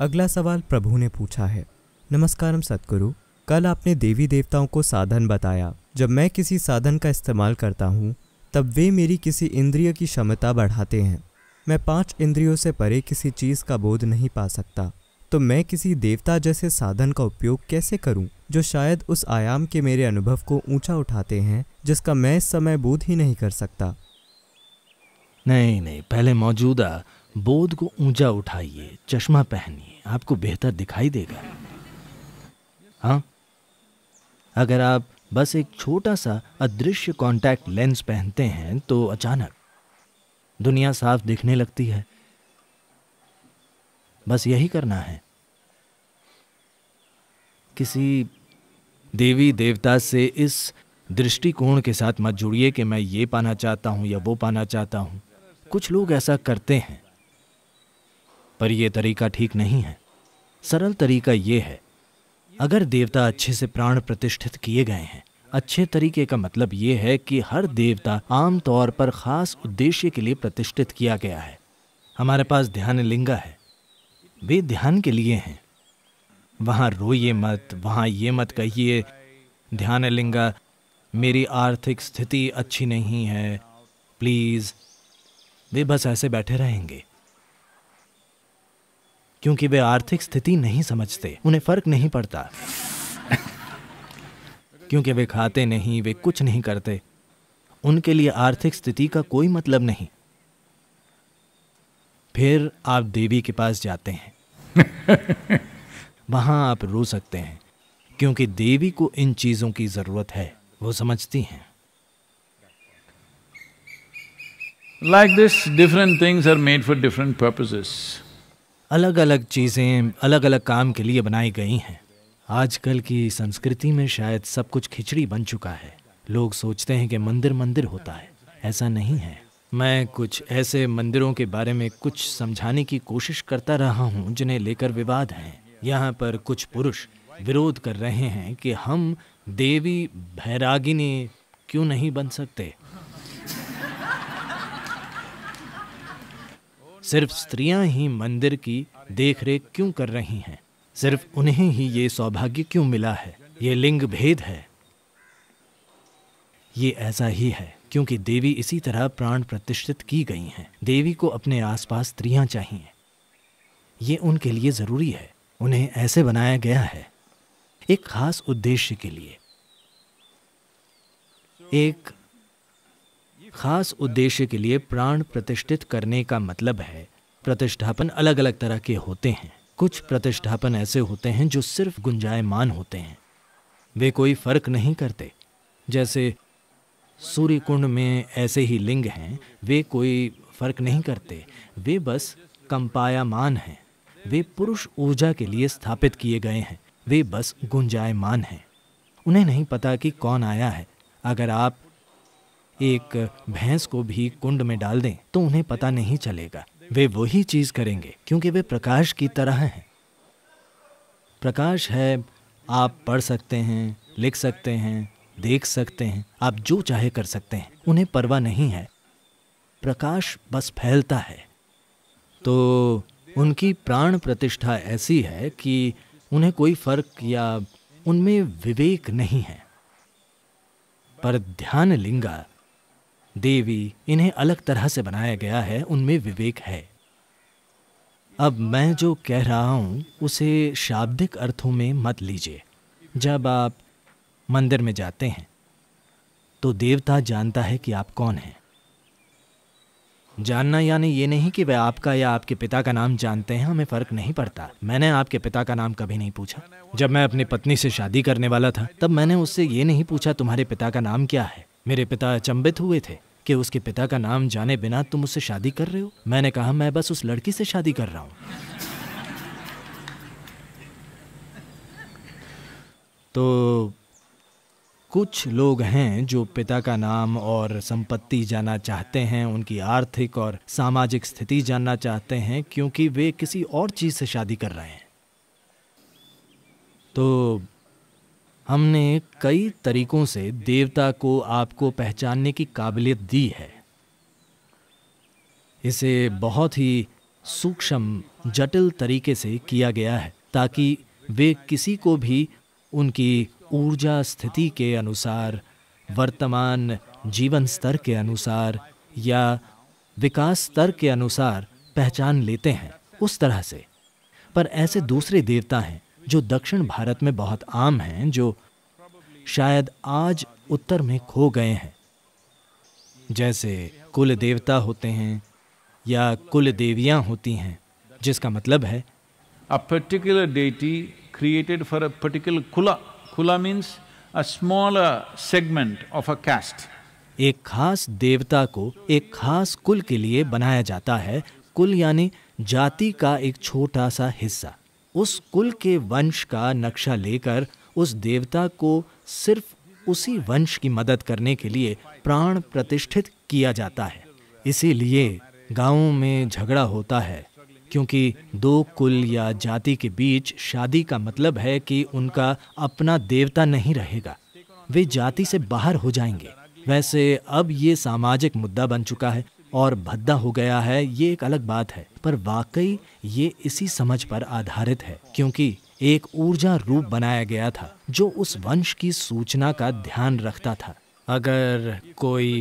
अगला सवाल प्रभु ने पूछा है नमस्कारम सतगुरु कल आपने देवी देवताओं को साधन बताया जब मैं किसी साधन का इस्तेमाल करता हूँ तब वे मेरी किसी इंद्रिय की क्षमता बढ़ाते हैं मैं पांच इंद्रियों से परे किसी चीज़ का बोध नहीं पा सकता तो मैं किसी देवता जैसे साधन का उपयोग कैसे करूं जो शायद उस आयाम के मेरे अनुभव को ऊंचा उठाते हैं जिसका मैं इस समय बोध ही नहीं कर सकता नहीं नहीं पहले मौजूदा बोध को ऊंचा उठाइए चश्मा पहनिए आपको बेहतर दिखाई देगा हाँ अगर आप बस एक छोटा सा अदृश्य कांटेक्ट लेंस पहनते हैं तो अचानक दुनिया साफ दिखने लगती है बस यही करना है किसी देवी देवता से इस दृष्टिकोण के साथ मत जुड़िए कि मैं ये पाना चाहता हूं या वो पाना चाहता हूं कुछ लोग ऐसा करते हैं पर यह तरीका ठीक नहीं है सरल तरीका यह है अगर देवता अच्छे से प्राण प्रतिष्ठित किए गए हैं अच्छे तरीके का मतलब ये है कि हर देवता आम तौर पर खास उद्देश्य के लिए प्रतिष्ठित किया गया है हमारे पास ध्यान लिंगा है वे ध्यान के लिए हैं वहाँ रोइए मत वहाँ ये मत कहिए ध्यान लिंगा मेरी आर्थिक स्थिति अच्छी नहीं है प्लीज़ वे बस ऐसे बैठे रहेंगे क्योंकि वे आर्थिक स्थिति नहीं समझते उन्हें फर्क नहीं पड़ता क्योंकि वे खाते नहीं वे कुछ नहीं करते उनके लिए आर्थिक स्थिति का कोई मतलब नहीं फिर आप देवी के पास जाते हैं वहां आप रो सकते हैं क्योंकि देवी को इन चीजों की जरूरत है वो समझती हैं like this different things are made for different purposes अलग अलग चीज़ें अलग अलग काम के लिए बनाई गई हैं आजकल की संस्कृति में शायद सब कुछ खिचड़ी बन चुका है लोग सोचते हैं कि मंदिर मंदिर होता है ऐसा नहीं है मैं कुछ ऐसे मंदिरों के बारे में कुछ समझाने की कोशिश करता रहा हूँ जिन्हें लेकर विवाद हैं यहाँ पर कुछ पुरुष विरोध कर रहे हैं कि हम देवी भैरागिनी क्यों नहीं बन सकते सिर्फ स्त्रियां ही मंदिर की देखरेख क्यों कर रही हैं सिर्फ उन्हें ही ये सौभाग्य क्यों मिला है ये लिंग भेद है ये ऐसा ही है क्योंकि देवी इसी तरह प्राण प्रतिष्ठित की गई हैं देवी को अपने आसपास स्त्रियां चाहिए ये उनके लिए ज़रूरी है उन्हें ऐसे बनाया गया है एक खास उद्देश्य के लिए एक खास उद्देश्य के लिए प्राण प्रतिष्ठित करने का मतलब है प्रतिष्ठापन अलग अलग तरह के होते हैं कुछ प्रतिष्ठापन ऐसे होते हैं जो सिर्फ गुंजायमान होते हैं वे कोई फर्क नहीं करते जैसे सूर्य कुंड में ऐसे ही लिंग हैं वे कोई फर्क नहीं करते वे बस कंपायामान हैं वे पुरुष ऊर्जा के लिए स्थापित किए गए हैं वे बस गुंजायमान हैं उन्हें नहीं पता कि कौन आया है अगर आप एक भैंस को भी कुंड में डाल दें तो उन्हें पता नहीं चलेगा वे वही चीज करेंगे क्योंकि वे प्रकाश की तरह हैं प्रकाश है आप पढ़ सकते हैं लिख सकते हैं देख सकते हैं आप जो चाहे कर सकते हैं उन्हें परवाह नहीं है प्रकाश बस फैलता है तो उनकी प्राण प्रतिष्ठा ऐसी है कि उन्हें कोई फर्क या उनमें विवेक नहीं है पर ध्यान लिंगा देवी इन्हें अलग तरह से बनाया गया है उनमें विवेक है अब मैं जो कह रहा हूं उसे शाब्दिक अर्थों में मत लीजिए जब आप मंदिर में जाते हैं तो देवता जानता है कि आप कौन हैं जानना यानी ये नहीं कि वह आपका या आपके पिता का नाम जानते हैं हमें फ़र्क नहीं पड़ता मैंने आपके पिता का नाम कभी नहीं पूछा जब मैं अपनी पत्नी से शादी करने वाला था तब मैंने उससे ये नहीं पूछा तुम्हारे पिता का नाम क्या है मेरे पिता अचंभित हुए थे कि उसके पिता का नाम जाने बिना तुम उससे शादी कर रहे हो मैंने कहा मैं बस उस लड़की से शादी कर रहा हूं तो कुछ लोग हैं जो पिता का नाम और संपत्ति जानना चाहते हैं उनकी आर्थिक और सामाजिक स्थिति जानना चाहते हैं क्योंकि वे किसी और चीज़ से शादी कर रहे हैं तो हमने कई तरीकों से देवता को आपको पहचानने की काबिलियत दी है इसे बहुत ही सूक्ष्म जटिल तरीके से किया गया है ताकि वे किसी को भी उनकी ऊर्जा स्थिति के अनुसार वर्तमान जीवन स्तर के अनुसार या विकास स्तर के अनुसार पहचान लेते हैं उस तरह से पर ऐसे दूसरे देवता हैं जो दक्षिण भारत में बहुत आम हैं जो शायद आज उत्तर में खो गए हैं जैसे कुल देवता होते हैं या कुल देवियां होती हैं जिसका मतलब है a particular deity created for a particular kula. Kula means a small segment of a caste. एक खास देवता को एक खास कुल के लिए बनाया जाता है कुल यानी जाति का एक छोटा सा हिस्सा उस कुल के वंश का नक्शा लेकर उस देवता को सिर्फ उसी वंश की मदद करने के लिए प्राण प्रतिष्ठित किया जाता है इसीलिए गाँव में झगड़ा होता है क्योंकि दो कुल या जाति के बीच शादी का मतलब है कि उनका अपना देवता नहीं रहेगा वे जाति से बाहर हो जाएंगे वैसे अब ये सामाजिक मुद्दा बन चुका है और भद्दा हो गया है ये एक अलग बात है पर वाकई ये इसी समझ पर आधारित है क्योंकि एक ऊर्जा रूप बनाया गया था जो उस वंश की सूचना का ध्यान रखता था अगर कोई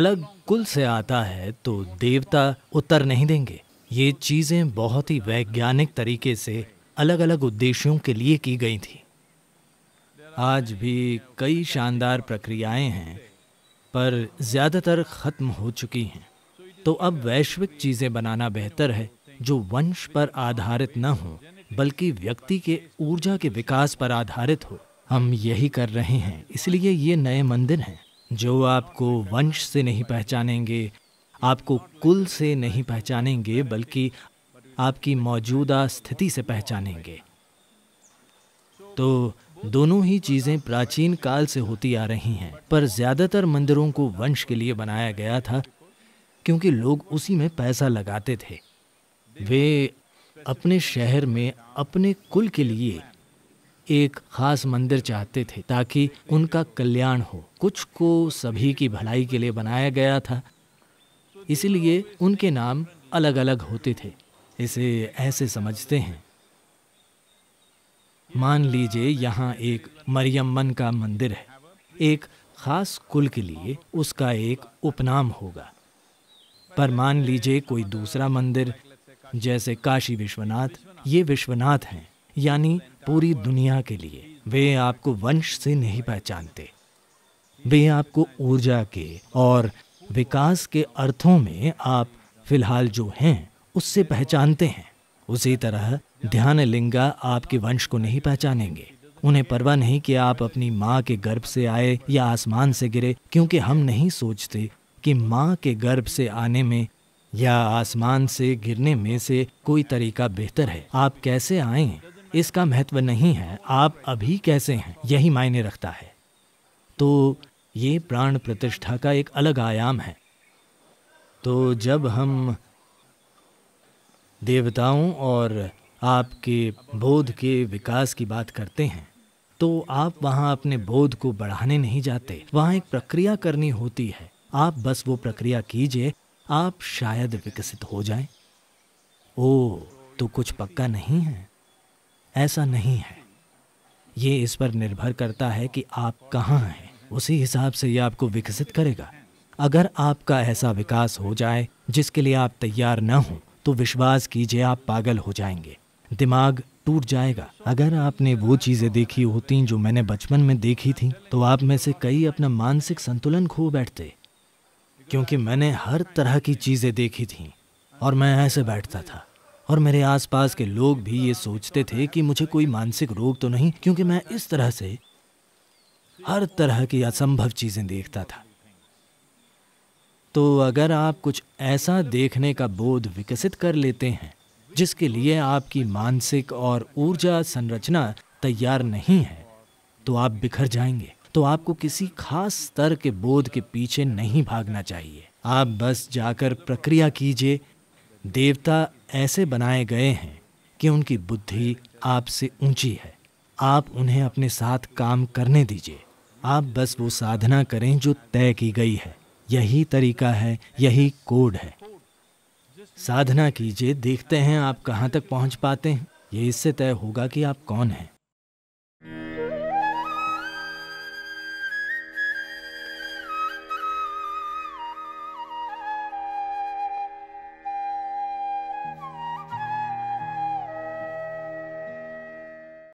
अलग कुल से आता है तो देवता उत्तर नहीं देंगे ये चीज़ें बहुत ही वैज्ञानिक तरीके से अलग अलग उद्देश्यों के लिए की गई थी आज भी कई शानदार प्रक्रियाएं हैं पर ज़्यादातर ख़त्म हो चुकी हैं तो अब वैश्विक चीजें बनाना बेहतर है जो वंश पर आधारित न हो बल्कि व्यक्ति के ऊर्जा के विकास पर आधारित हो हम यही कर रहे हैं इसलिए ये नए मंदिर हैं जो आपको वंश से नहीं पहचानेंगे आपको कुल से नहीं पहचानेंगे बल्कि आपकी मौजूदा स्थिति से पहचानेंगे तो दोनों ही चीज़ें प्राचीन काल से होती आ रही हैं पर ज़्यादातर मंदिरों को वंश के लिए बनाया गया था क्योंकि लोग उसी में पैसा लगाते थे वे अपने शहर में अपने कुल के लिए एक खास मंदिर चाहते थे ताकि उनका कल्याण हो कुछ को सभी की भलाई के लिए बनाया गया था इसलिए उनके नाम अलग अलग होते थे इसे ऐसे समझते हैं मान लीजिए यहाँ एक मरियमन का मंदिर है एक खास कुल के लिए उसका एक उपनाम होगा पर मान लीजिए कोई दूसरा मंदिर जैसे काशी विश्वनाथ ये विश्वनाथ हैं यानी पूरी दुनिया के लिए वे आपको वंश से नहीं पहचानते वे आपको ऊर्जा के और विकास के अर्थों में आप फिलहाल जो हैं उससे पहचानते हैं उसी तरह ध्यान लिंगा आपके वंश को नहीं पहचानेंगे उन्हें परवाह नहीं कि आप अपनी माँ के गर्भ से आए या आसमान से गिरे क्योंकि हम नहीं सोचते कि माँ के गर्भ से आने में या आसमान से गिरने में से कोई तरीका बेहतर है आप कैसे आए इसका महत्व नहीं है आप अभी कैसे हैं यही मायने रखता है तो ये प्राण प्रतिष्ठा का एक अलग आयाम है तो जब हम देवताओं और आपके बोध के विकास की बात करते हैं तो आप वहाँ अपने बोध को बढ़ाने नहीं जाते वहाँ एक प्रक्रिया करनी होती है आप बस वो प्रक्रिया कीजिए आप शायद विकसित हो जाएं। ओ तो कुछ पक्का नहीं है ऐसा नहीं है ये इस पर निर्भर करता है कि आप कहाँ हैं उसी हिसाब से ये आपको विकसित करेगा अगर आपका ऐसा विकास हो जाए जिसके लिए आप तैयार न हो तो विश्वास कीजिए आप पागल हो जाएंगे दिमाग टूट जाएगा अगर आपने वो चीज़ें देखी होती जो मैंने बचपन में देखी थी तो आप में से कई अपना मानसिक संतुलन खो बैठते क्योंकि मैंने हर तरह की चीज़ें देखी थीं और मैं ऐसे बैठता था और मेरे आसपास के लोग भी ये सोचते थे कि मुझे कोई मानसिक रोग तो नहीं क्योंकि मैं इस तरह से हर तरह की असंभव चीज़ें देखता था तो अगर आप कुछ ऐसा देखने का बोध विकसित कर लेते हैं जिसके लिए आपकी मानसिक और ऊर्जा संरचना तैयार नहीं है तो आप बिखर जाएंगे तो आपको किसी खास स्तर के बोध के पीछे नहीं भागना चाहिए आप बस जाकर प्रक्रिया कीजिए देवता ऐसे बनाए गए हैं कि उनकी बुद्धि आपसे ऊंची है आप उन्हें अपने साथ काम करने दीजिए आप बस वो साधना करें जो तय की गई है यही तरीका है यही कोड है साधना कीजिए देखते हैं आप कहाँ तक पहुँच पाते हैं ये इससे तय होगा कि आप कौन हैं